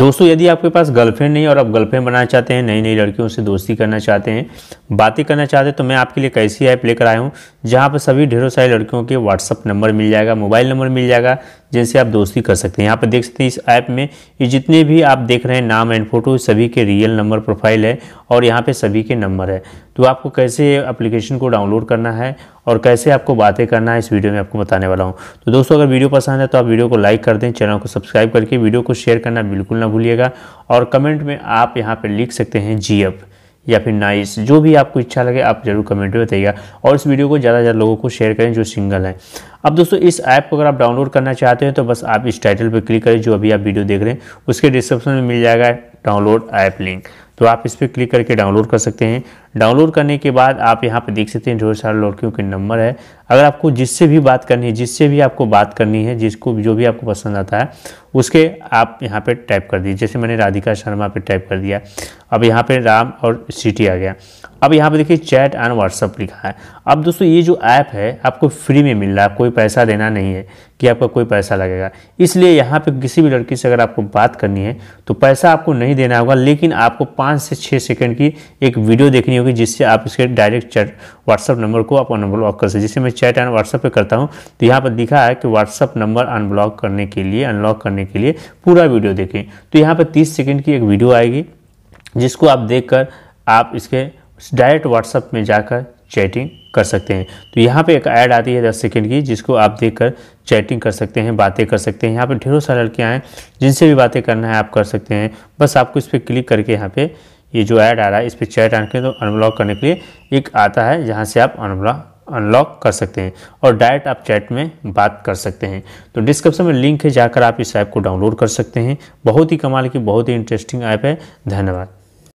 दोस्तों यदि आपके पास गर्लफ्रेंड नहीं और आप गर्लफ्रेंड बनाना चाहते हैं नई नई लड़कियों से दोस्ती करना चाहते हैं बातें करना चाहते हैं तो मैं आपके लिए कैसी ऐप लेकर आया हूँ जहाँ पर सभी ढेरों सारी लड़कियों के व्हाट्सअप नंबर मिल जाएगा मोबाइल नंबर मिल जाएगा जिनसे आप दोस्ती कर सकते हैं यहाँ पर देख सकते हैं इस ऐप में ये जितने भी आप देख रहे हैं नाम एंड फोटो सभी के रियल नंबर प्रोफाइल है और यहाँ पे सभी के नंबर है तो आपको कैसे एप्लीकेशन को डाउनलोड करना है और कैसे आपको बातें करना है इस वीडियो में आपको बताने वाला हूँ तो दोस्तों अगर वीडियो पसंद है तो आप वीडियो को लाइक कर दें चैनल को सब्सक्राइब करके वीडियो को शेयर करना बिल्कुल ना भूलिएगा और कमेंट में आप यहाँ पर लिख सकते हैं जी या फिर नाइस जो भी आपको इच्छा लगे आप जरूर कमेंट में बताइएगा और इस वीडियो को ज़्यादा से ज़्यादा लोगों को शेयर करें जो सिंगल है अब दोस्तों इस ऐप को अगर आप डाउनलोड करना चाहते हैं तो बस आप इस टाइटल पर क्लिक करें जो अभी आप वीडियो देख रहे हैं उसके डिस्क्रिप्शन में मिल जाएगा डाउनलोड ऐप लिंक तो आप इस पर क्लिक करके डाउनलोड कर सकते हैं डाउनलोड करने के बाद आप यहाँ पे देख सकते हैं ढेर सारे लड़कियों के नंबर है अगर आपको जिससे भी बात करनी है जिससे भी आपको बात करनी है जिसको जो भी आपको पसंद आता है उसके आप यहाँ पे टाइप कर दीजिए जैसे मैंने राधिका शर्मा पे टाइप कर दिया अब यहाँ पर राम और सिटी आ गया अब यहाँ पर देखिए चैट एंड व्हाट्सअप लिखा है अब दोस्तों ये जो ऐप है आपको फ्री में मिल रहा है कोई पैसा देना नहीं है कि आपका कोई पैसा लगेगा इसलिए यहाँ पर किसी भी लड़की से अगर आपको बात करनी है तो पैसा आपको नहीं देना होगा लेकिन आपको पाँच से छः सेकंड की एक वीडियो देखनी होगी जिससे आप इसके डायरेक्ट चैट व्हाट्सअप नंबर को आप अनब्लॉक कर सकते जैसे मैं चैट एंड व्हाट्सअप पे करता हूँ तो यहाँ पर दिखा है कि व्हाट्सअप नंबर अनब्लॉक करने के लिए अनलॉक करने के लिए पूरा वीडियो देखें तो यहाँ पर तीस सेकेंड की एक वीडियो आएगी जिसको आप देख कर, आप इसके डायरेक्ट व्हाट्सअप में जाकर चैटिंग कर सकते हैं तो यहाँ पे एक ऐड आती है दस सेकेंड की जिसको आप देखकर चैटिंग कर सकते हैं बातें कर सकते हैं यहाँ पे ढेरों सारे लड़कियाँ हैं जिनसे भी बातें करना है आप कर सकते हैं बस आपको इस पर क्लिक करके यहाँ पे ये जो ऐड आ रहा है इस पर चैट आने के तो अनब्लॉक करने के लिए एक आता है जहाँ से आप अनब्लॉक अनलॉक कर सकते हैं और डायरेक्ट आप चैट में बात कर सकते हैं तो डिस्क्रिप्शन में लिंक है जाकर आप इस ऐप को डाउनलोड कर सकते हैं बहुत ही कमाल की बहुत ही इंटरेस्टिंग ऐप है धन्यवाद